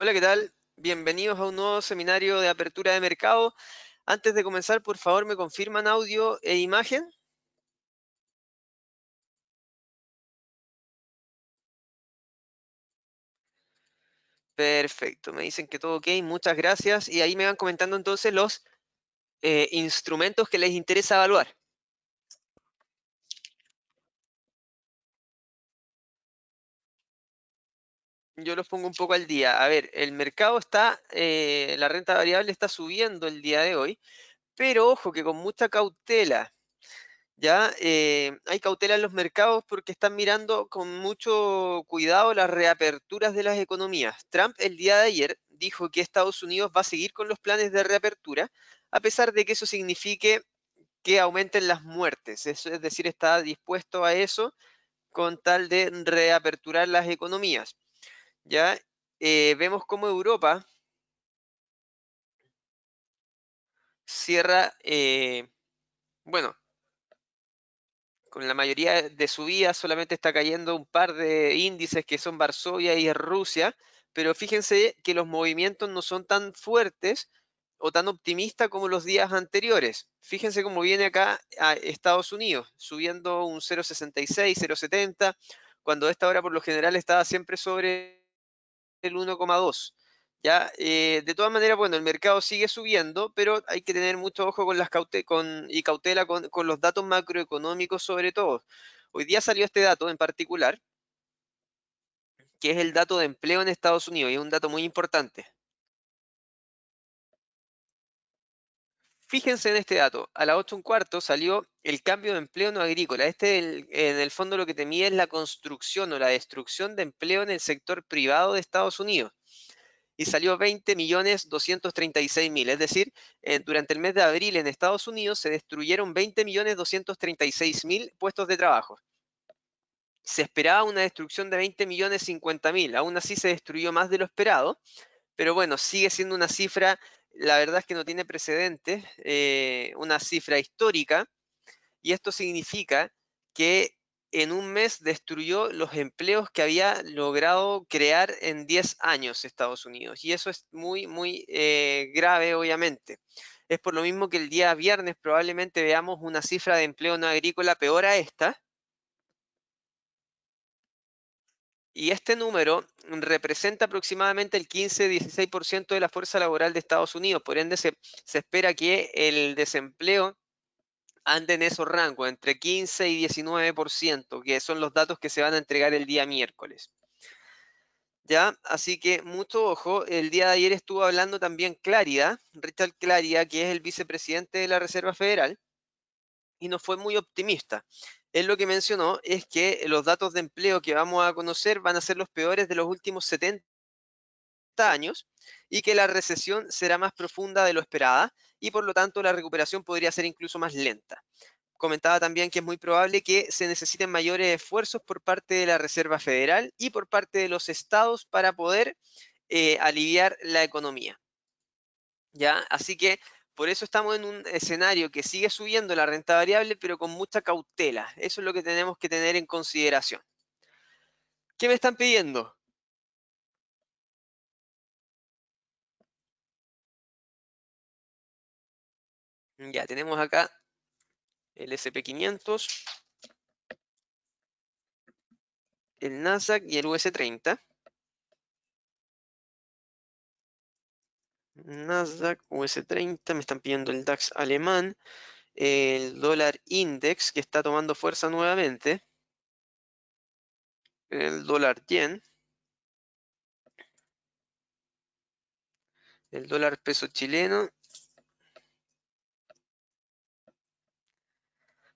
Hola, ¿qué tal? Bienvenidos a un nuevo seminario de apertura de mercado. Antes de comenzar, por favor, me confirman audio e imagen. Perfecto, me dicen que todo ok, muchas gracias. Y ahí me van comentando entonces los eh, instrumentos que les interesa evaluar. yo los pongo un poco al día. A ver, el mercado está, eh, la renta variable está subiendo el día de hoy, pero ojo que con mucha cautela. Ya eh, hay cautela en los mercados porque están mirando con mucho cuidado las reaperturas de las economías. Trump el día de ayer dijo que Estados Unidos va a seguir con los planes de reapertura, a pesar de que eso signifique que aumenten las muertes. es decir, está dispuesto a eso con tal de reaperturar las economías. ¿ya? Eh, vemos cómo Europa cierra, eh, bueno, con la mayoría de su vida solamente está cayendo un par de índices que son Varsovia y Rusia, pero fíjense que los movimientos no son tan fuertes o tan optimistas como los días anteriores. Fíjense cómo viene acá a Estados Unidos, subiendo un 0,66, 0,70, cuando a esta hora por lo general estaba siempre sobre el 1,2. ¿ya? Eh, de todas maneras, bueno, el mercado sigue subiendo, pero hay que tener mucho ojo con las con, y cautela con, con los datos macroeconómicos sobre todo. Hoy día salió este dato en particular, que es el dato de empleo en Estados Unidos, y es un dato muy importante. Fíjense en este dato, a las 8.15 un cuarto salió el cambio de empleo no agrícola. Este en el fondo lo que temía es la construcción o la destrucción de empleo en el sector privado de Estados Unidos. Y salió 20.236.000. Es decir, durante el mes de abril en Estados Unidos se destruyeron 20.236.000 puestos de trabajo. Se esperaba una destrucción de 20.050.000. Aún así se destruyó más de lo esperado. Pero bueno, sigue siendo una cifra la verdad es que no tiene precedente, eh, una cifra histórica, y esto significa que en un mes destruyó los empleos que había logrado crear en 10 años Estados Unidos. Y eso es muy, muy eh, grave, obviamente. Es por lo mismo que el día viernes probablemente veamos una cifra de empleo no agrícola peor a esta, Y este número representa aproximadamente el 15-16% de la fuerza laboral de Estados Unidos. Por ende, se, espera que el desempleo ande en esos rangos, entre 15 y 19%, que son los datos que se van a entregar el día miércoles. ¿Ya? Así que mucho ojo. El día de ayer estuvo hablando también Clarida, Richard Clarida, que es el vicepresidente de la Reserva Federal y no fue muy optimista. Él lo que mencionó es que los datos de empleo que vamos a conocer van a ser los peores de los últimos 70 años y que la recesión será más profunda de lo esperada y por lo tanto la recuperación podría ser incluso más lenta. Comentaba también que es muy probable que se necesiten mayores esfuerzos por parte de la Reserva Federal y por parte de los estados para poder eh, aliviar la economía. ¿Ya? Así que por eso estamos en un escenario que sigue subiendo la renta variable, pero con mucha cautela. Eso es lo que tenemos que tener en consideración. ¿Qué me están pidiendo? Ya, tenemos acá el SP500, el Nasdaq y el US30. Nasdaq, US30, me están pidiendo el DAX alemán, el dólar index que está tomando fuerza nuevamente, el dólar yen, el dólar peso chileno,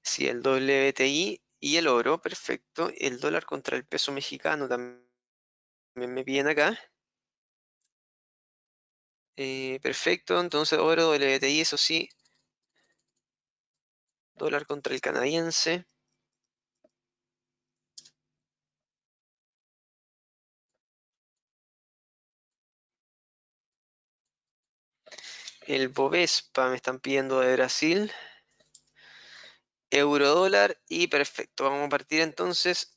sí, el WTI y el oro, perfecto, el dólar contra el peso mexicano también me piden acá, eh, perfecto, entonces oro, WTI, eso sí. Dólar contra el canadiense. El Bovespa me están pidiendo de Brasil. Euro dólar y perfecto. Vamos a partir entonces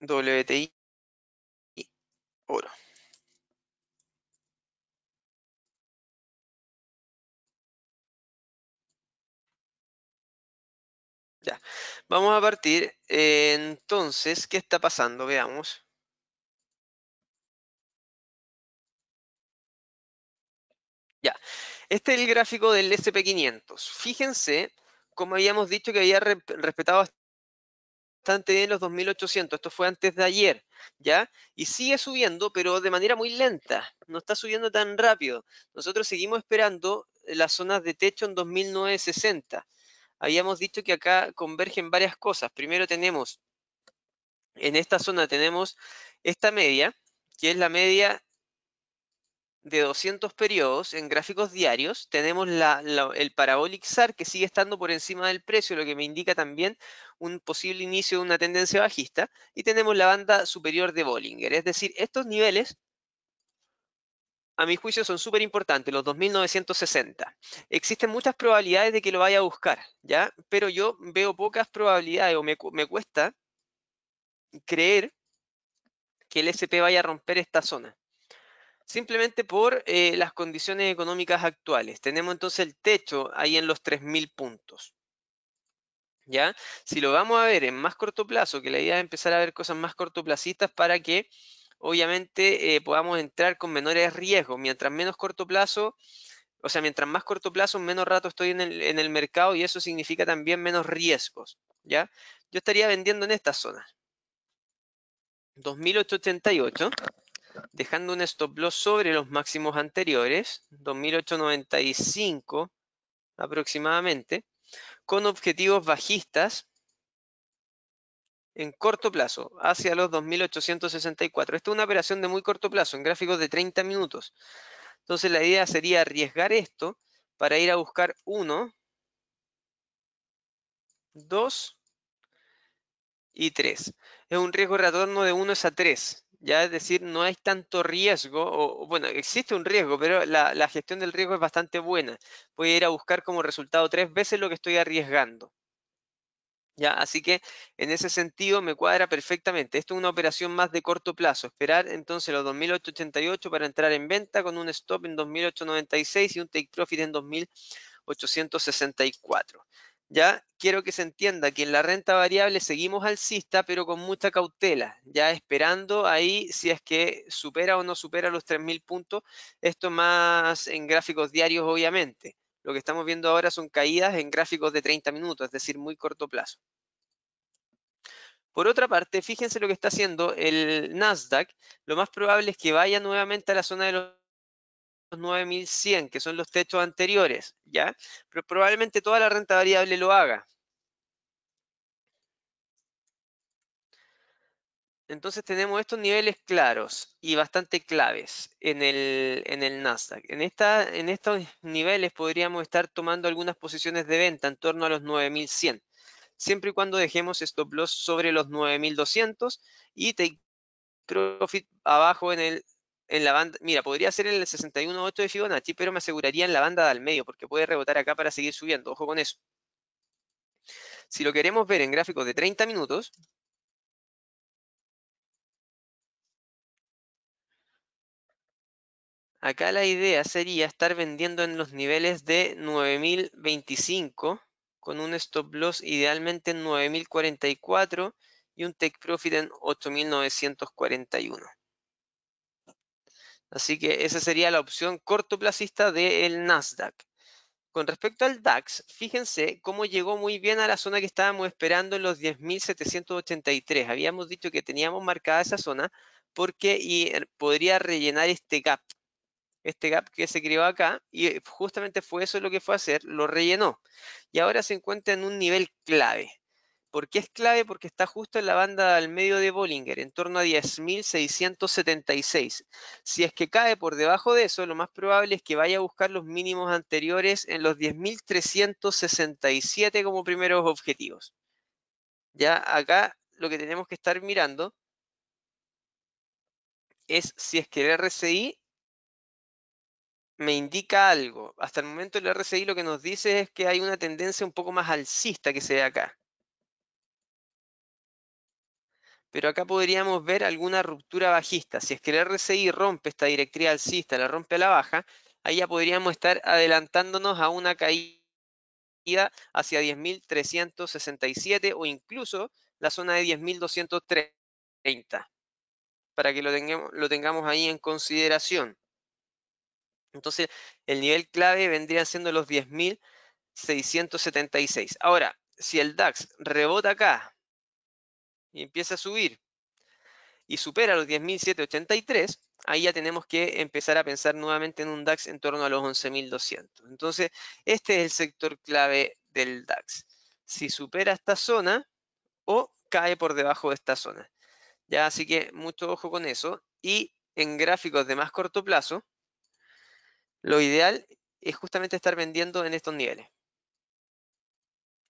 WTI y oro. Ya, vamos a partir. Eh, entonces, ¿qué está pasando? Veamos. Ya, este es el gráfico del SP500. Fíjense, como habíamos dicho que había respetado bastante bien los 2800, esto fue antes de ayer, ¿ya? Y sigue subiendo, pero de manera muy lenta, no está subiendo tan rápido. Nosotros seguimos esperando las zonas de techo en 2960 habíamos dicho que acá convergen varias cosas. Primero tenemos, en esta zona tenemos esta media, que es la media de 200 periodos en gráficos diarios, tenemos la, el parabolic SAR que sigue estando por encima del precio, lo que me indica también un posible inicio de una tendencia bajista, y tenemos la banda superior de Bollinger, es decir, estos niveles a mi juicio son súper importantes, los 2960. Existen muchas probabilidades de que lo vaya a buscar, ¿ya? Pero yo veo pocas probabilidades o me, cuesta creer que el SP vaya a romper esta zona. Simplemente por eh, las condiciones económicas actuales. Tenemos entonces el techo ahí en los 3.000 puntos. ¿Ya? Si lo vamos a ver en más corto plazo, que la idea es empezar a ver cosas más cortoplacistas para que obviamente eh, podamos entrar con menores riesgos. Mientras menos corto plazo, o sea, mientras más corto plazo, menos rato estoy en el, mercado y eso significa también menos riesgos, ¿ya? Yo estaría vendiendo en esta zona. 2888, dejando un stop loss sobre los máximos anteriores, 2895 aproximadamente, con objetivos bajistas en corto plazo hacia los 2.864. Esta es una operación de muy corto plazo, en gráficos de 30 minutos. Entonces la idea sería arriesgar esto para ir a buscar 1, 2 y 3. Es un riesgo de retorno de 1 a 3. Ya es decir, no hay tanto riesgo, o, bueno, existe un riesgo, pero la, la gestión del riesgo es bastante buena. Voy a ir a buscar como resultado tres veces lo que estoy arriesgando. ¿Ya? Así que en ese sentido me cuadra perfectamente. Esto es una operación más de corto plazo. Esperar entonces los 2.888 para entrar en venta con un stop en 2.896 y un take profit en 2.864. Ya quiero que se entienda que en la renta variable seguimos alcista, pero con mucha cautela, ya esperando ahí si es que supera o no supera los 3.000 puntos, esto más en gráficos diarios obviamente. Lo que estamos viendo ahora son caídas en gráficos de 30 minutos, es decir, muy corto plazo. Por otra parte, fíjense lo que está haciendo el Nasdaq. Lo más probable es que vaya nuevamente a la zona de los 9100, que son los techos anteriores, ¿ya? Pero probablemente toda la renta variable lo haga. Entonces tenemos estos niveles claros y bastante claves en el, Nasdaq. En, esta, en estos niveles podríamos estar tomando algunas posiciones de venta en torno a los 9100, siempre y cuando dejemos stop loss sobre los 9200 y take profit abajo en en la banda, mira, podría ser en el 61.8 de Fibonacci, pero me aseguraría en la banda del medio, porque puede rebotar acá para seguir subiendo, ojo con eso. Si lo queremos ver en gráficos de 30 minutos, Acá la idea sería estar vendiendo en los niveles de 9.025 con un stop loss idealmente en 9.044 y un take profit en 8.941. Así que esa sería la opción cortoplacista del Nasdaq. Con respecto al DAX, fíjense cómo llegó muy bien a la zona que estábamos esperando en los 10.783. Habíamos dicho que teníamos marcada esa zona porque eh, podría rellenar este gap este gap que se creó acá, y eh, justamente fue eso lo que fue a hacer, lo rellenó. Y ahora se encuentra en un nivel clave. ¿Por qué es clave? Porque está justo en la banda al medio de Bollinger, en torno a 10.676. Si es que cae por debajo de eso, lo más probable es que vaya a buscar los mínimos anteriores en los 10.367 como primeros objetivos. Ya acá lo que tenemos que estar mirando es si es que el RSI me indica algo. Hasta el momento el RSI lo que nos dice es que hay una tendencia un poco más alcista que se ve acá. Pero acá podríamos ver alguna ruptura bajista. Si es que el RSI rompe esta directriz alcista, la rompe a la baja, ahí ya podríamos estar adelantándonos a una caída hacia 10.367 o incluso la zona de 10.230 para que lo tengamos, lo tengamos ahí en consideración. Entonces, el nivel clave vendría siendo los 10.676. Ahora, si el DAX rebota acá y empieza a subir y supera los 10.783, ahí ya tenemos que empezar a pensar nuevamente en un DAX en torno a los 11.200. Entonces, este es el sector clave del DAX. Si supera esta zona o cae por debajo de esta zona. Ya, así que mucho ojo con eso. Y en gráficos de más corto plazo, lo ideal es justamente estar vendiendo en estos niveles.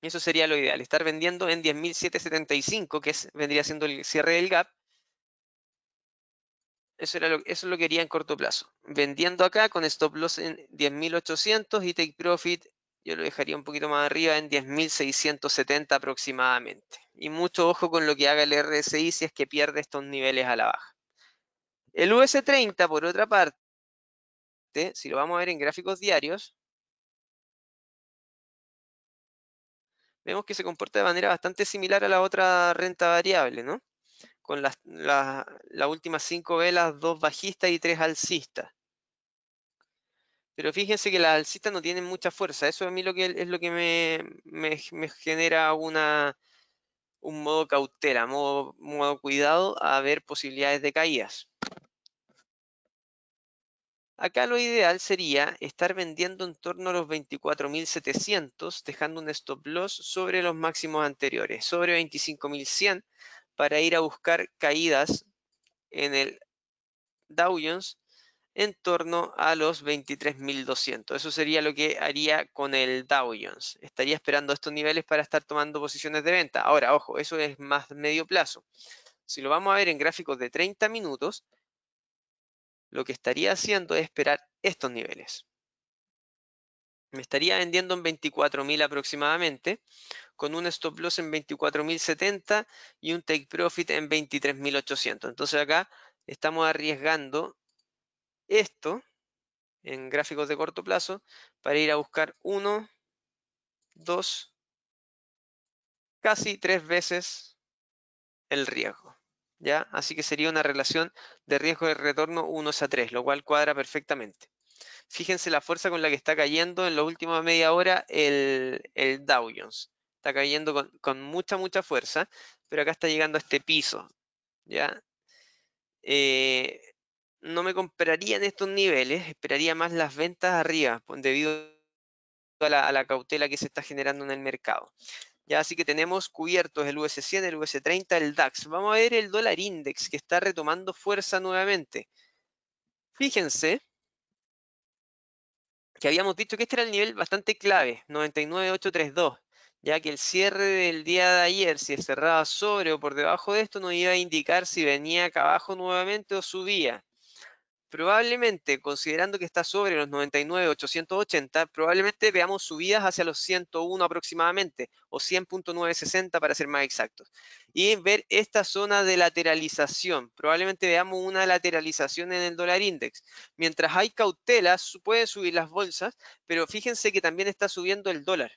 eso sería lo ideal, estar vendiendo en 10.775, que es, vendría siendo el cierre del gap. Eso, lo, eso lo que en corto plazo. Vendiendo acá con stop loss en 10.800 y take profit yo lo dejaría un poquito más arriba en 10.670 aproximadamente. Y mucho ojo con lo que haga el RSI si es que pierde estos niveles a la baja. El US30, por otra parte, este, si lo vamos a ver en gráficos diarios, vemos que se comporta de manera bastante similar a la otra renta variable, ¿no? Con las últimas cinco velas, dos bajistas y tres alcistas. Pero fíjense que las alcistas no tienen mucha fuerza. Eso a mí lo que, es lo que me, genera una, un modo cautela, modo, modo cuidado a ver posibilidades de caídas. Acá lo ideal sería estar vendiendo en torno a los 24.700, dejando un stop loss sobre los máximos anteriores, sobre 25.100, para ir a buscar caídas en el Dow Jones en torno a los 23.200. Eso sería lo que haría con el Dow Jones. Estaría esperando estos niveles para estar tomando posiciones de venta. Ahora, ojo, eso es más medio plazo. Si lo vamos a ver en gráficos de 30 minutos, lo que estaría haciendo es esperar estos niveles. Me estaría vendiendo en 24.000 aproximadamente, con un stop loss en 24.070 y un take profit en 23.800. Entonces acá estamos arriesgando esto en gráficos de corto plazo para ir a buscar uno, dos, casi tres veces el riesgo. ¿ya? Así que sería una relación de riesgo de retorno 1 a 3, lo cual cuadra perfectamente. Fíjense la fuerza con la que está cayendo en la última media hora el, el Dow Jones. Está cayendo con, mucha, mucha fuerza, pero acá está llegando a este piso, ¿ya? Eh, no me compraría en estos niveles, esperaría más las ventas arriba, debido a la cautela que se está generando en el mercado. Ya, así que tenemos cubiertos el US100, el US30, el DAX. Vamos a ver el dólar index que está retomando fuerza nuevamente. Fíjense que habíamos dicho que este era el nivel bastante clave, 99.832, ya que el cierre del día de ayer, si cerraba sobre o por debajo de esto, nos iba a indicar si venía acá abajo nuevamente o subía probablemente, considerando que está sobre los 99.880, probablemente veamos subidas hacia los 101 aproximadamente, o 100.960 para ser más exactos. Y ver esta zona de lateralización, probablemente veamos una lateralización en el dólar index. Mientras hay cautela, pueden subir las bolsas, pero fíjense que también está subiendo el dólar.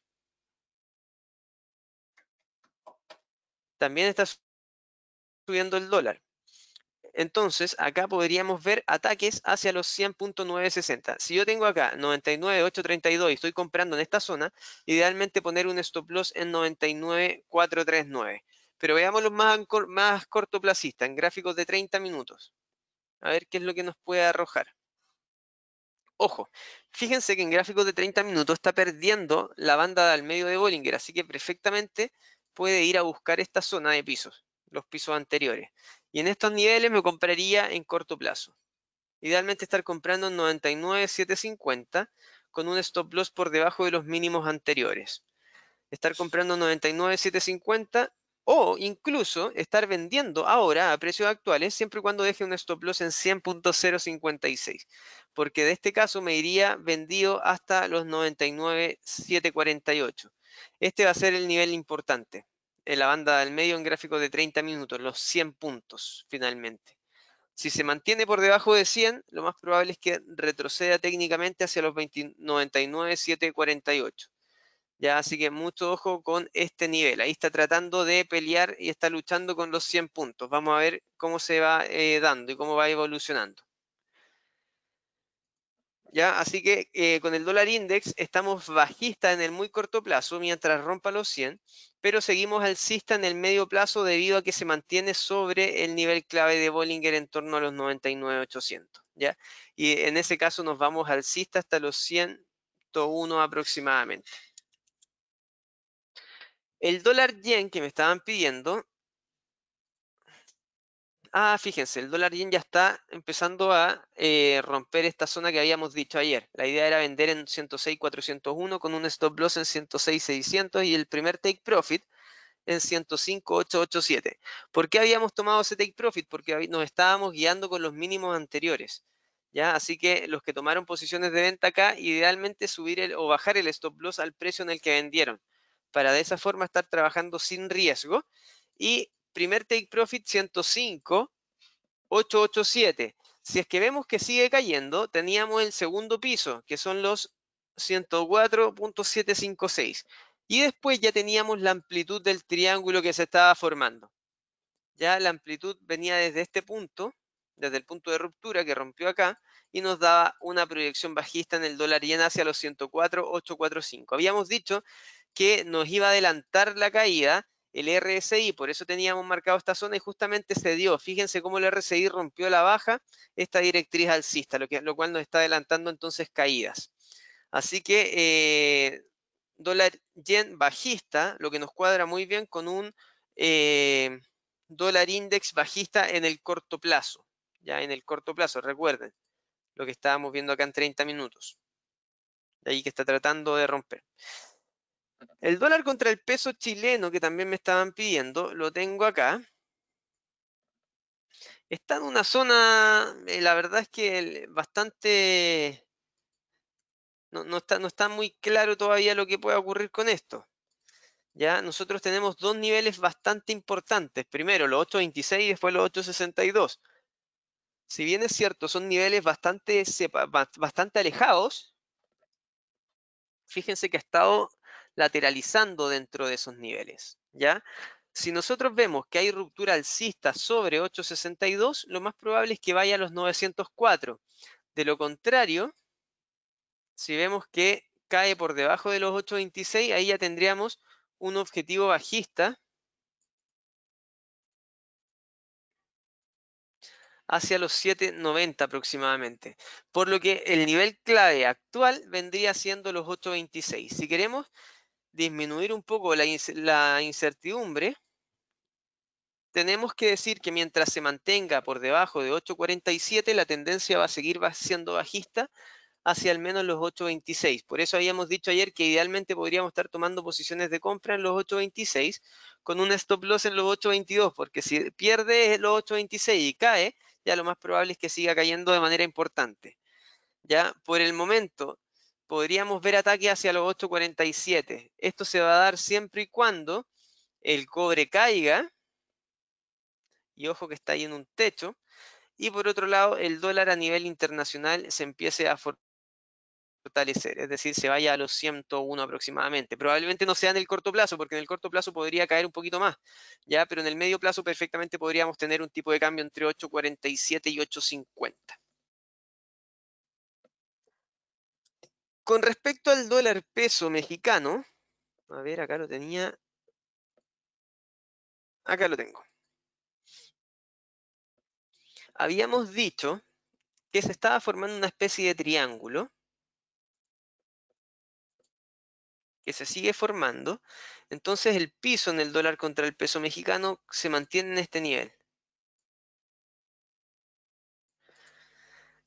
También está subiendo el dólar. Entonces, acá podríamos ver ataques hacia los 100.960. Si yo tengo acá 99.832 y estoy comprando en esta zona, idealmente poner un stop loss en 99.439. Pero veamos los más, más cortoplacistas, en gráficos de 30 minutos. A ver qué es lo que nos puede arrojar. Ojo, fíjense que en gráficos de 30 minutos está perdiendo la banda del medio de Bollinger, así que perfectamente puede ir a buscar esta zona de pisos, los pisos anteriores. Y en estos niveles me compraría en corto plazo. Idealmente estar comprando en 99,750 con un stop loss por debajo de los mínimos anteriores. Estar comprando 99,750 o incluso estar vendiendo ahora a precios actuales siempre y cuando deje un stop loss en 100.056, porque de este caso me iría vendido hasta los 99.748. Este va a ser el nivel importante en la banda del medio en gráfico de 30 minutos, los 100 puntos finalmente. Si se mantiene por debajo de 100, lo más probable es que retroceda técnicamente hacia los 99,748. Ya, así que mucho ojo con este nivel. Ahí está tratando de pelear y está luchando con los 100 puntos. Vamos a ver cómo se va eh, dando y cómo va evolucionando. Ya, así que eh, con el dólar index estamos bajistas en el muy corto plazo mientras rompa los 100 pero seguimos alcista en el medio plazo debido a que se mantiene sobre el nivel clave de Bollinger en torno a los 99,800, ¿ya? Y en ese caso nos vamos alcista hasta los 101 aproximadamente. El dólar yen que me estaban pidiendo Ah, fíjense, el dólar yen ya está empezando a eh, romper esta zona que habíamos dicho ayer. La idea era vender en 106.401 con un stop loss en 106.600 y el primer take profit en 105.887. ¿Por qué habíamos tomado ese take profit? Porque nos estábamos guiando con los mínimos anteriores. ¿Ya? Así que los que tomaron posiciones de venta acá, idealmente subir o bajar el stop loss al precio en el que vendieron, para de esa forma estar trabajando sin riesgo y primer take profit 105, 887. Si es que vemos que sigue cayendo, teníamos el segundo piso, que son los 104.756. Y después ya teníamos la amplitud del triángulo que se estaba formando. Ya la amplitud venía desde este punto, desde el punto de ruptura que rompió acá, y nos daba una proyección bajista en el dólar en hacia los 104.845. Habíamos dicho que nos iba a adelantar la caída el RSI, por eso teníamos marcado esta zona y justamente se dio. Fíjense cómo el RSI rompió la baja, esta directriz alcista, lo, cual nos está adelantando entonces caídas. Así que eh, dólar yen bajista, lo que nos cuadra muy bien con un eh, dólar index bajista en el corto plazo. Ya en el corto plazo, recuerden lo que estábamos viendo acá en 30 minutos. De ahí que está tratando de romper. El dólar contra el peso chileno, que también me estaban pidiendo, lo tengo acá. Está en una zona, eh, la verdad es que bastante... No, está, no está muy claro todavía lo que puede ocurrir con esto. Ya nosotros tenemos dos niveles bastante importantes. Primero los 8.26 y después los 8.62. Si bien es cierto, son niveles bastante, bastante alejados. Fíjense que ha estado lateralizando dentro de esos niveles, ¿ya? Si nosotros vemos que hay ruptura alcista sobre 862, lo más probable es que vaya a los 904. De lo contrario, si vemos que cae por debajo de los 826, ahí ya tendríamos un objetivo bajista hacia los 7.90 aproximadamente. Por lo que el nivel clave actual vendría siendo los 8.26. Si queremos disminuir un poco la, incertidumbre, tenemos que decir que mientras se mantenga por debajo de 8.47, la tendencia va a seguir siendo bajista hacia al menos los 8.26. Por eso habíamos dicho ayer que idealmente podríamos estar tomando posiciones de compra en los 8.26 con un stop loss en los 8.22, porque si pierde los 8.26 y cae, ya lo más probable es que siga cayendo de manera importante. Ya por el momento, podríamos ver ataque hacia los 8.47. Esto se va a dar siempre y cuando el cobre caiga, y ojo que está ahí en un techo, y por otro lado el dólar a nivel internacional se empiece a fortalecer, es decir, se vaya a los 101 aproximadamente. Probablemente no sea en el corto plazo, porque en el corto plazo podría caer un poquito más, ya, pero en el medio plazo perfectamente podríamos tener un tipo de cambio entre 8.47 y 8.50. Con respecto al dólar peso mexicano, a ver, acá lo tenía. Acá lo tengo. Habíamos dicho que se estaba formando una especie de triángulo que se sigue formando. Entonces el piso en el dólar contra el peso mexicano se mantiene en este nivel.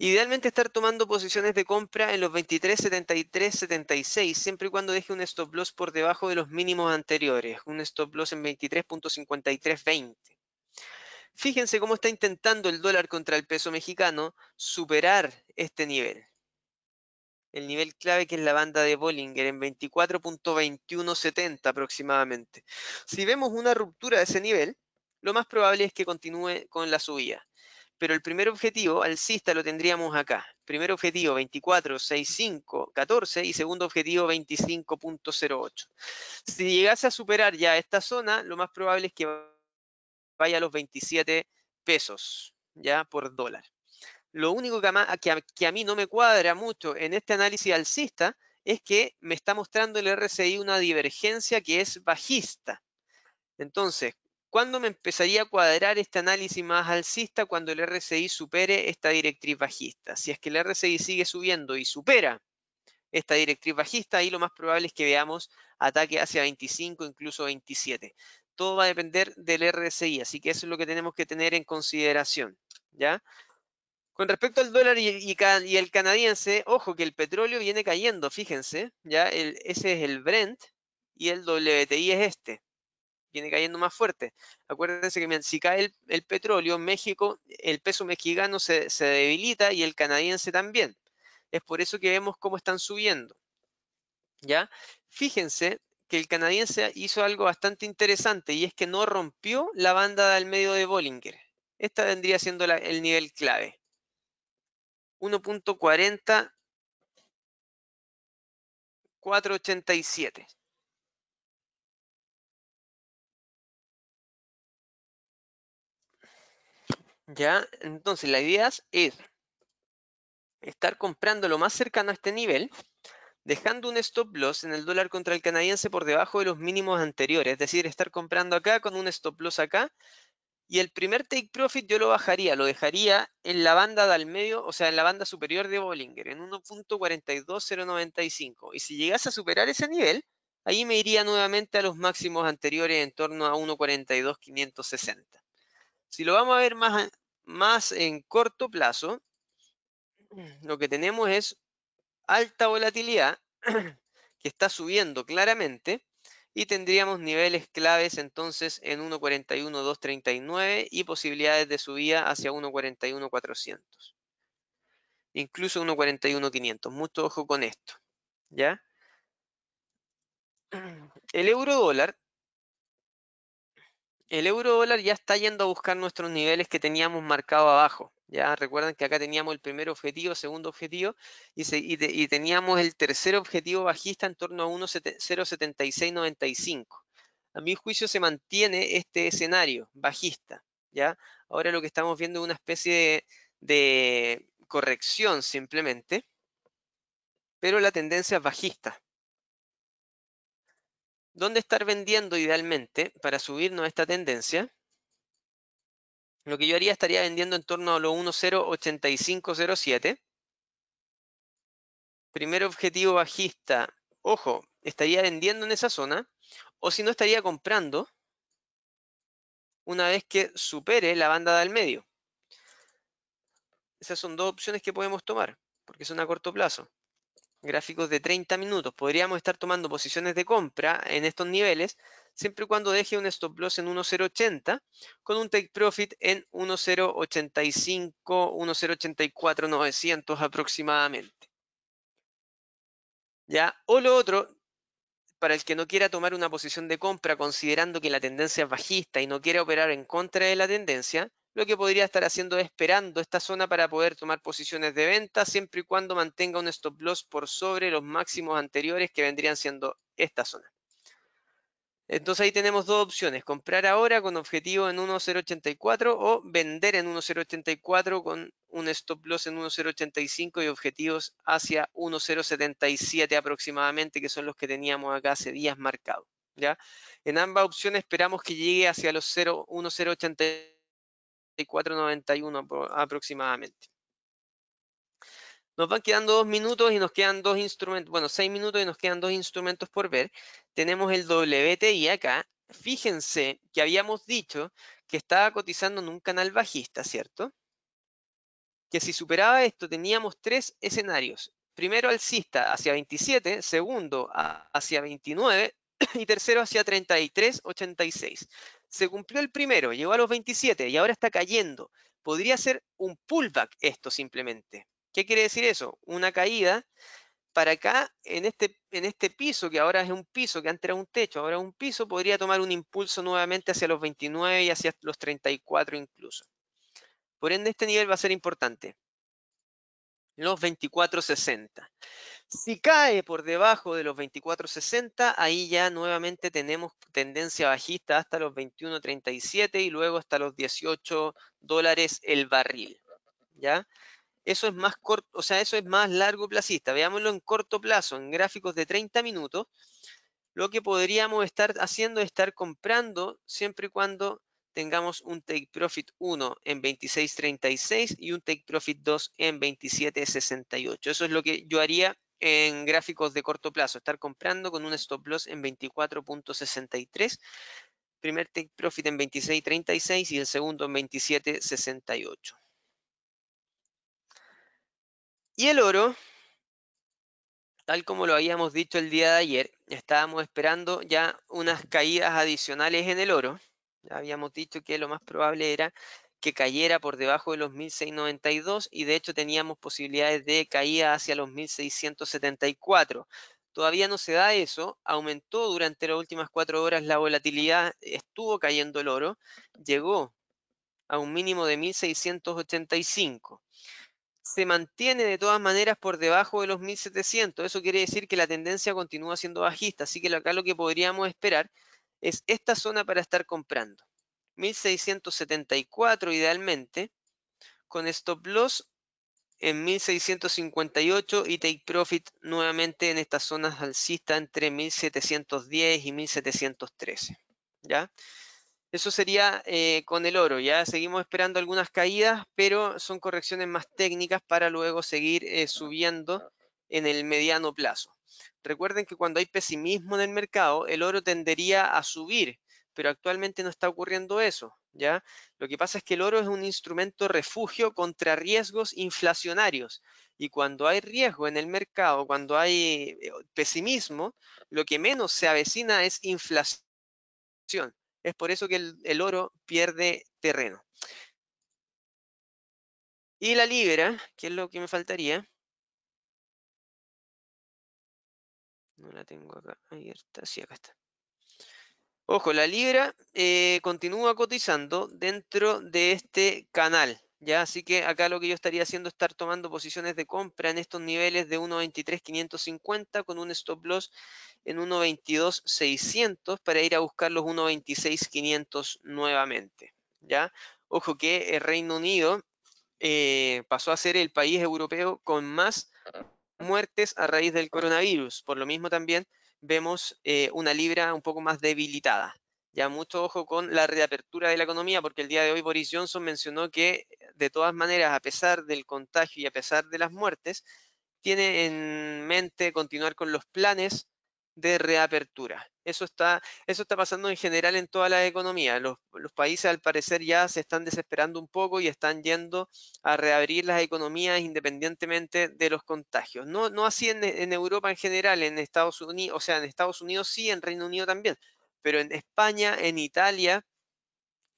Idealmente estar tomando posiciones de compra en los 23, 76, siempre y cuando deje un stop loss por debajo de los mínimos anteriores, un stop loss en 23.5320. Fíjense cómo está intentando el dólar contra el peso mexicano superar este nivel. El nivel clave que es la banda de Bollinger en 24.2170 aproximadamente. Si vemos una ruptura de ese nivel, lo más probable es que continúe con la subida pero el primer objetivo alcista lo tendríamos acá. Primer objetivo 24.65, 14 y segundo objetivo 25.08. Si llegase a superar ya esta zona, lo más probable es que vaya a los 27 pesos ya por dólar. Lo único que a, mí no me cuadra mucho en este análisis alcista es que me está mostrando el RSI una divergencia que es bajista. Entonces, ¿Cuándo me empezaría a cuadrar este análisis más alcista cuando el RSI supere esta directriz bajista? Si es que el RSI sigue subiendo y supera esta directriz bajista, ahí lo más probable es que veamos ataque hacia 25, incluso 27. Todo va a depender del RSI, así que eso es lo que tenemos que tener en consideración. ¿ya? Con respecto al dólar y, el canadiense, ojo que el petróleo viene cayendo, fíjense, ya ese es el Brent y el WTI es este viene cayendo más fuerte. Acuérdense que si cae el, petróleo petróleo, México, el peso mexicano se, debilita y el canadiense también. Es por eso que vemos cómo están subiendo. ¿Ya? Fíjense que el canadiense hizo algo bastante interesante y es que no rompió la banda del medio de Bollinger. Esta vendría siendo el nivel clave. 1.40 ¿Ya? Entonces, la idea es estar comprando lo más cercano a este nivel, dejando un stop loss en el dólar contra el canadiense por debajo de los mínimos anteriores, es decir, estar comprando acá con un stop loss acá, y el primer take profit yo lo bajaría, lo dejaría en la banda del medio, o sea, en la banda superior de Bollinger, en 1.42095. Y si llegase a superar ese nivel, ahí me iría nuevamente a los máximos anteriores en torno a 1.42560. Si lo vamos a ver más más en corto plazo, lo que tenemos es alta volatilidad que está subiendo claramente y tendríamos niveles claves entonces en 1.41.239 y posibilidades de subida hacia 1.41.400. Incluso 1.41.500. Mucho ojo con esto. ¿Ya? El euro dólar el euro dólar ya está yendo a buscar nuestros niveles que teníamos marcado abajo. Ya recuerdan que acá teníamos el primer objetivo, segundo objetivo y, teníamos el tercer objetivo bajista en torno a 1.07695. A mi juicio se mantiene este escenario bajista. ¿ya? Ahora lo que estamos viendo es una especie de corrección simplemente, pero la tendencia es bajista. ¿Dónde estar vendiendo idealmente para subirnos a esta tendencia? Lo que yo haría estaría vendiendo en torno a los 1.08507. Primer objetivo bajista. Ojo, estaría vendiendo en esa zona o si no estaría comprando una vez que supere la banda del medio. Esas son dos opciones que podemos tomar porque son a corto plazo gráficos de 30 minutos. Podríamos estar tomando posiciones de compra en estos niveles, siempre y cuando deje un stop loss en 1.080, con un take profit en 1.085, 1.084, 900 aproximadamente. ¿Ya? O lo otro, para el que no quiera tomar una posición de compra considerando que la tendencia es bajista y no quiera operar en contra de la tendencia, lo que podría estar haciendo es esperando esta zona para poder tomar posiciones de venta, siempre y cuando mantenga un stop loss por sobre los máximos anteriores que vendrían siendo esta zona. Entonces ahí tenemos dos opciones, comprar ahora con objetivo en 1.084 o vender en 1.084 con un stop loss en 1.085 y objetivos hacia 1.077 aproximadamente, que son los que teníamos acá hace días marcados. En ambas opciones esperamos que llegue hacia los 0.1085 4.91 aproximadamente. Nos van quedando dos minutos y nos quedan dos instrumentos, bueno, seis minutos y nos quedan dos instrumentos por ver. Tenemos el WTI acá. Fíjense que habíamos dicho que estaba cotizando en un canal bajista, ¿cierto? Que si superaba esto teníamos tres escenarios. Primero alcista hacia 27, segundo hacia 29 y tercero hacia 33.86 se cumplió el primero, llegó a los 27 y ahora está cayendo. Podría ser un pullback esto simplemente. ¿Qué quiere decir eso? Una caída para acá, en este, en este piso, que ahora es un piso, que antes era un techo, ahora es un piso, podría tomar un impulso nuevamente hacia los 29 y hacia los 34 incluso. Por ende, este nivel va a ser importante. Los 24.60. Si cae por debajo de los 24.60, ahí ya nuevamente tenemos tendencia bajista hasta los 21.37 y luego hasta los 18 dólares el barril. ¿Ya? Eso es más corto, o sea, eso es más largo plazista. Veámoslo en corto plazo, en gráficos de 30 minutos. Lo que podríamos estar haciendo es estar comprando siempre y cuando tengamos un take profit 1 en 26.36 y un take profit 2 en 27.68. Eso es lo que yo haría en gráficos de corto plazo, estar comprando con un stop loss en 24.63, primer take profit en 26.36 y el segundo en 27.68. Y el oro, tal como lo habíamos dicho el día de ayer, estábamos esperando ya unas caídas adicionales en el oro. Ya habíamos dicho que lo más probable era que cayera por debajo de los 1692 y de hecho teníamos posibilidades de caída hacia los 1674. Todavía no se da eso, aumentó durante las últimas cuatro horas la volatilidad, estuvo cayendo el oro, llegó a un mínimo de 1685 se mantiene de todas maneras por debajo de los 1700. Eso quiere decir que la tendencia continúa siendo bajista. Así que acá lo que podríamos esperar es esta zona para estar comprando. 1674 idealmente, con stop loss en 1658 y take profit nuevamente en estas zonas alcistas entre 1710 y 1713. ¿Ya? Eso sería eh, con el oro, ya seguimos esperando algunas caídas, pero son correcciones más técnicas para luego seguir eh, subiendo en el mediano plazo. Recuerden que cuando hay pesimismo en el mercado, el oro tendería a subir pero actualmente no está ocurriendo eso, ¿ya? Lo que pasa es que el oro es un instrumento refugio contra riesgos inflacionarios y cuando hay riesgo en el mercado, cuando hay eh, pesimismo, lo que menos se avecina es inflación. Es por eso que el, el oro pierde terreno. Y la libra, que es lo que me faltaría. No la tengo acá abierta. Sí, acá está. Ojo, la libra eh, continúa cotizando dentro de este canal. ¿ya? Así que acá lo que yo estaría haciendo es estar tomando posiciones de compra en estos niveles de 1.23.550 con un stop loss en 1.22.600 para ir a buscar los 1.26.500 nuevamente. ¿ya? Ojo que el eh, Reino Unido eh, pasó a ser el país europeo con más muertes a raíz del coronavirus. Por lo mismo también vemos eh, una libra un poco más debilitada. Ya mucho ojo con la reapertura de la economía, porque el día de hoy Boris Johnson mencionó que, de todas maneras, a pesar del contagio y a pesar de las muertes, tiene en mente continuar con los planes de reapertura. Eso está, eso está pasando en general en toda la economía. Los, países al parecer ya se están desesperando un poco y están yendo a reabrir las economías independientemente de los contagios. No, no así en, Europa en general, en Estados Unidos, o sea, en Estados Unidos sí, en Reino Unido también, pero en España, en Italia,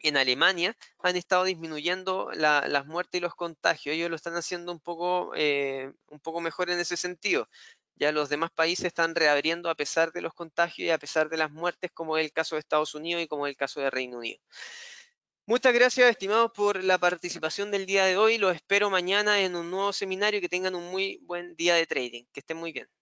en Alemania han estado disminuyendo la, las muertes y los contagios. Ellos lo están haciendo un poco, eh, un poco mejor en ese sentido. Ya los demás países están reabriendo a pesar de los contagios y a pesar de las muertes, como es el caso de Estados Unidos y como es el caso de Reino Unido. Muchas gracias, estimados, por la participación del día de hoy. Los espero mañana en un nuevo seminario y que tengan un muy buen día de trading. Que estén muy bien.